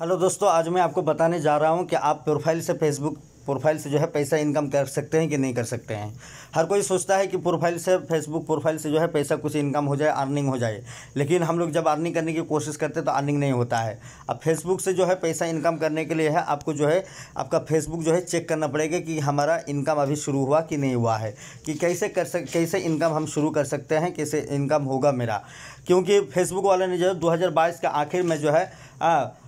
hello दोस्तों आज मैं आपको बताने जा रहा हूँ कि आप प्रोफाइल से फेसबुक प्रोफाइल से जो है पैसा इनकम कर सकते हैं कि नहीं कर सकते हैं हर कोई सोचता है कि प्रोफाइल से फेसबुक प्रोफाइल से जो है पैसा कुछ इनकम हो जाए अर्निंग हो जाए लेकिन हम लोग जब अर्निंग करने की कोशिश करते हैं तो अर्निंग नहीं होता है अब फेसबुक से जो है पैसा इनकम करने के लिए है आपको जो है आपका फेसबुक जो है चेक करना पड़ेगा कि हमारा इनकम अभी शुरू हुआ कि नहीं हुआ है कि कैसे कर सक कैसे इनकम हम शुरू कर सकते हैं कैसे इनकम होगा मेरा क्योंकि फेसबुक वाले ने जो है दो के आखिर में जो है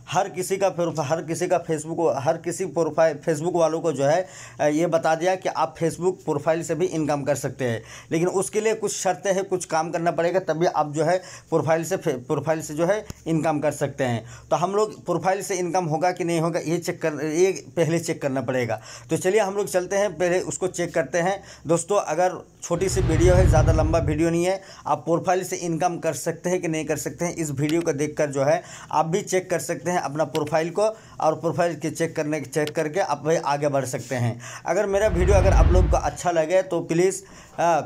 हर किसी का हर किसी का फेसबुक हर किसी प्रोफाइल फेसबुक वालों को जो है ये बता दिया कि आप फेसबुक प्रोफाइल से भी इनकम कर सकते हैं लेकिन उसके लिए कुछ शर्तें हैं कुछ काम करना पड़ेगा तभी आप जो है प्रोफाइल से प्रोफाइल से जो है इनकम कर सकते हैं तो हम लोग प्रोफाइल से इनकम होगा कि नहीं होगा ये चेक कर ये पहले चेक करना पड़ेगा तो चलिए हम लोग चलते हैं पहले उसको चेक करते हैं दोस्तों अगर छोटी सी वीडियो है ज़्यादा लंबा वीडियो नहीं है आप प्रोफाइल से इनकम कर सकते हैं कि नहीं कर सकते हैं इस वीडियो को देख जो है आप भी चेक कर सकते हैं सकते हैं अपना प्रोफाइल को और प्रोफाइल के चेक करने चेक करके आप भाई आगे बढ़ सकते हैं अगर मेरा वीडियो अगर आप लोग को अच्छा लगे तो प्लीज़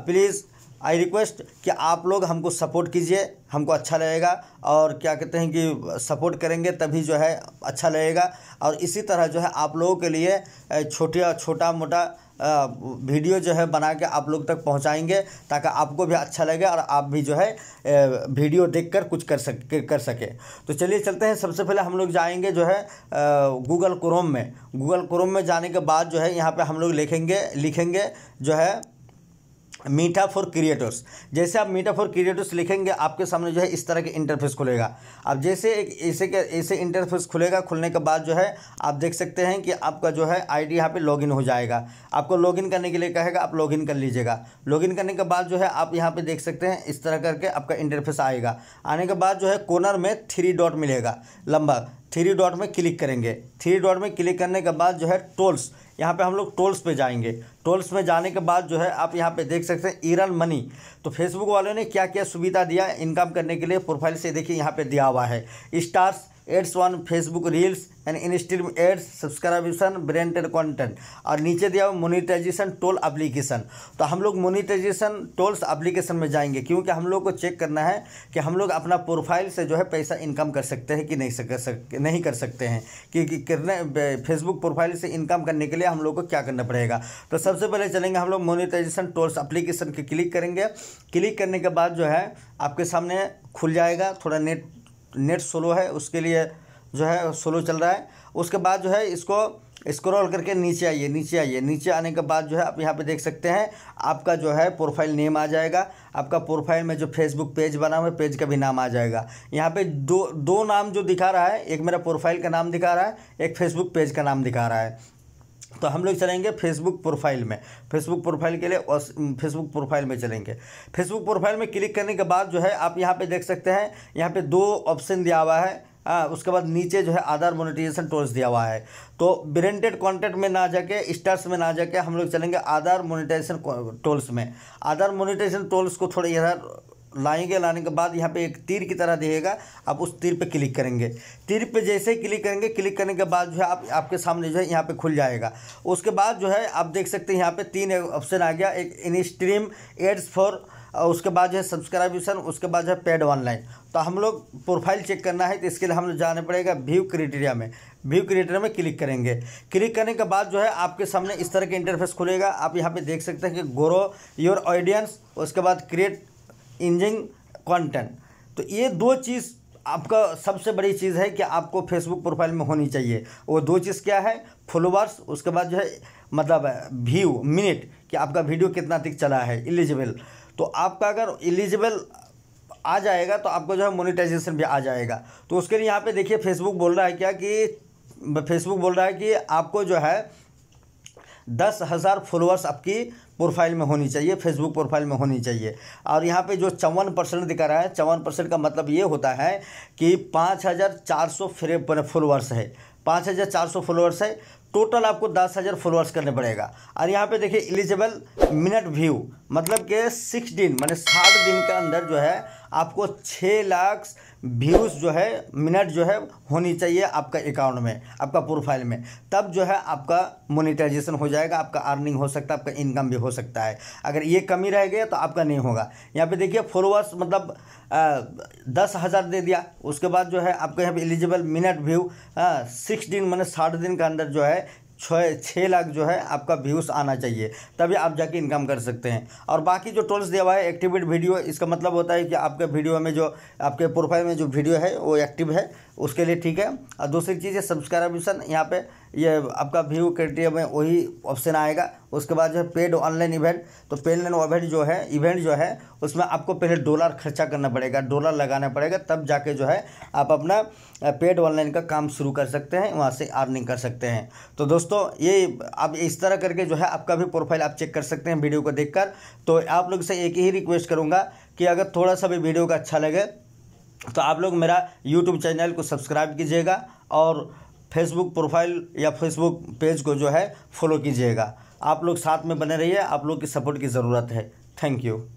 प्लीज़ आई रिक्वेस्ट कि आप लोग हमको सपोर्ट कीजिए हमको अच्छा लगेगा और क्या कहते हैं कि सपोर्ट करेंगे तभी जो है अच्छा लगेगा और इसी तरह जो है आप लोगों के लिए छोटिया छोटा मोटा वीडियो जो है बना के आप लोग तक पहुंचाएंगे ताकि आपको भी अच्छा लगे और आप भी जो है वीडियो देखकर कुछ कर सक कर सके तो चलिए चलते हैं सबसे पहले हम लोग जाएंगे जो है गूगल क्रोम में गूगल क्रोम में जाने के बाद जो है यहाँ पे हम लोग लिखेंगे लिखेंगे जो है मीठा फॉर क्रिएटर्स जैसे आप मीठा फॉर क्रिएटर्स लिखेंगे आपके सामने जो है इस तरह के इंटरफेस खुलेगा अब जैसे एक ऐसे के ऐसे इंटरफेस खुलेगा खुलने के बाद जो है आप देख सकते हैं कि आपका जो है आईडी डी यहाँ पर लॉगिन हो जाएगा आपको लॉगिन करने के लिए कहेगा आप लॉगिन कर लीजिएगा लॉगिन करने के बाद जो है आप यहाँ पर देख सकते हैं इस तरह करके आपका इंटरफेस आएगा आने के बाद जो है कॉर्नर में थ्री डॉट मिलेगा लंबा थ्री डॉट में क्लिक करेंगे थ्री डॉट में क्लिक करने के बाद जो है टोल्स यहाँ पे हम लोग टोल्स पे जाएंगे टोल्स में जाने के बाद जो है आप यहाँ पे देख सकते हैं ईरन मनी तो फेसबुक वालों ने क्या क्या सुविधा दिया इनकम करने के लिए प्रोफाइल से देखिए यहाँ पे दिया हुआ है stars ads on Facebook reels and instream ads subscription branded content और नीचे दिया हुआ मोनिटाइजेशन टोल एप्लीकेशन तो हम लोग मोनिटाइजेशन टोल्स एप्लीकेशन में जाएंगे क्योंकि हम लोग को चेक करना है कि हम लोग अपना प्रोफाइल से जो है पैसा इनकम कर सकते हैं कि नहीं कर सकते नहीं कर सकते हैं क्योंकि कितने फेसबुक प्रोफाइल से इनकम करने के लिए हम लोग को क्या करना पड़ेगा तो सबसे पहले चलेंगे हम लोग मोनिटाइजेशन टोल्स अप्लीकेशन के क्लिक करेंगे क्लिक करने के बाद जो है आपके सामने खुल जाएगा थोड़ा नेट नेट स्लो है उसके लिए जो है स्लो चल रहा है उसके बाद जो है इसको स्क्रॉल करके नीचे आइए नीचे आइए नीचे आने के बाद जो है आप यहाँ पे देख सकते हैं आपका जो है प्रोफाइल नेम आ जाएगा आपका प्रोफाइल में जो फेसबुक पेज बना हुआ है पेज का भी नाम आ जाएगा यहाँ पे दो दो नाम जो दिखा रहा है एक मेरा प्रोफाइल का नाम दिखा रहा है एक फेसबुक पेज का नाम दिखा रहा है तो हम लोग चलेंगे फेसबुक प्रोफाइल में फेसबुक प्रोफाइल के लिए फेसबुक प्रोफाइल में चलेंगे फेसबुक प्रोफाइल में क्लिक करने के बाद जो है आप यहाँ पे देख सकते हैं यहाँ पे दो ऑप्शन दिया हुआ है आ, हाँ, उसके बाद नीचे जो है आधार मोनेटाइजेशन टोल्स दिया हुआ है तो ब्रेंडेड कॉन्टेंट में ना जाके स्टार्स में ना जाके हम लोग चलेंगे आधार मोनेटाइजेशन टोल्स में आधार मोनेटाइजेशन टोल्स को थोड़ा इधर लाएंगे लाने के बाद यहाँ पे एक तीर की तरह दिखेगा आप उस तीर पे क्लिक करेंगे तीर पे जैसे ही क्लिक करेंगे क्लिक करने के बाद जो है आप आपके सामने जो है यहाँ पे खुल जाएगा उसके बाद जो है आप देख सकते हैं यहाँ पे तीन ऑप्शन आ गया एक इन स्ट्रीम एड्स फॉर उसके बाद जो है सब्सक्राइबेशन उसके बाद जो है पेड ऑनलाइन तो हम लोग प्रोफाइल चेक करना है तो इसके लिए हम लोग जाना पड़ेगा व्यू क्रिटेरिया में व्यू क्रिएटर में क्लिक करेंगे क्लिक करने के बाद जो है आपके सामने इस तरह के इंटरफेस खुलेगा आप यहाँ पे देख सकते हैं कि गोरो योर ऑडियंस उसके बाद क्रिएट इंजन कंटेंट तो ये दो चीज़ आपका सबसे बड़ी चीज़ है कि आपको फेसबुक प्रोफाइल में होनी चाहिए वो दो चीज़ क्या है फॉलोवर्स उसके बाद जो है मतलब व्यू मिनट कि आपका वीडियो कितना तक चला है एलिजिबल तो आपका अगर एलिजिबल आ जाएगा तो आपको जो है मोनिटाइजेशन भी आ जाएगा तो उसके लिए यहाँ पे देखिए फेसबुक बोल रहा है क्या कि फेसबुक बोल रहा है कि आपको जो है दस हज़ार फॉलोअर्स आपकी प्रोफाइल में होनी चाहिए फेसबुक प्रोफाइल में होनी चाहिए और यहाँ पे जो चौवन परसेंट दिखा रहा है चौवन परसेंट का मतलब ये होता है कि पाँच हज़ार चार सौ फॉलोअर्स है पाँच हज़ार चार सौ फॉलोअर्स है टोटल आपको दस हज़ार फॉलोअर्स करने पड़ेगा और यहाँ पे देखिए एलिजिबल मिनट व्यू मतलब के सिक्स दिन मैंने साठ दिन के अंदर जो है आपको छः लाख व्यूज़ जो है मिनट जो है होनी चाहिए आपका अकाउंट में आपका प्रोफाइल में तब जो है आपका मोनिटाइजेशन हो जाएगा आपका अर्निंग हो सकता है आपका इनकम भी हो सकता है अगर ये कमी रह गया तो आपका नहीं होगा यहाँ पे देखिए फॉलोअर्स मतलब आ, दस हज़ार दे दिया उसके बाद जो है आपके यहाँ पे एलिजिबल मिनट व्यू सिक्स दिन मैंने साठ दिन के अंदर जो है छः छः लाख जो है आपका व्यूज़ आना चाहिए तभी आप जाके इनकम कर सकते हैं और बाकी जो टोल्स दिया हुआ है एक्टिवेट वीडियो इसका मतलब होता है कि आपके वीडियो में जो आपके प्रोफाइल में जो वीडियो है वो एक्टिव है उसके लिए ठीक है और दूसरी चीज़ है सब्सक्रिप्शन यहाँ पे ये आपका व्यू क्रिटेरिया में वही ऑप्शन आएगा उसके बाद जो है पेड ऑनलाइन इवेंट तो पेड ऑनलाइन इवेंट जो है इवेंट जो है उसमें आपको पहले डॉलर खर्चा करना पड़ेगा डॉलर लगाना पड़ेगा तब जाके जो है आप अपना पेड ऑनलाइन का काम शुरू कर सकते हैं वहाँ से अर्निंग कर सकते हैं तो दोस्तों ये आप इस तरह करके जो है आपका भी प्रोफाइल आप चेक कर सकते हैं वीडियो को देख तो आप लोग से एक ही रिक्वेस्ट करूँगा कि अगर थोड़ा सा भी वीडियो का अच्छा लगे तो आप लोग मेरा यूट्यूब चैनल को सब्सक्राइब कीजिएगा और फेसबुक प्रोफाइल या फेसबुक पेज को जो है फॉलो कीजिएगा आप लोग साथ में बने रहिए आप लोग की सपोर्ट की ज़रूरत है थैंक यू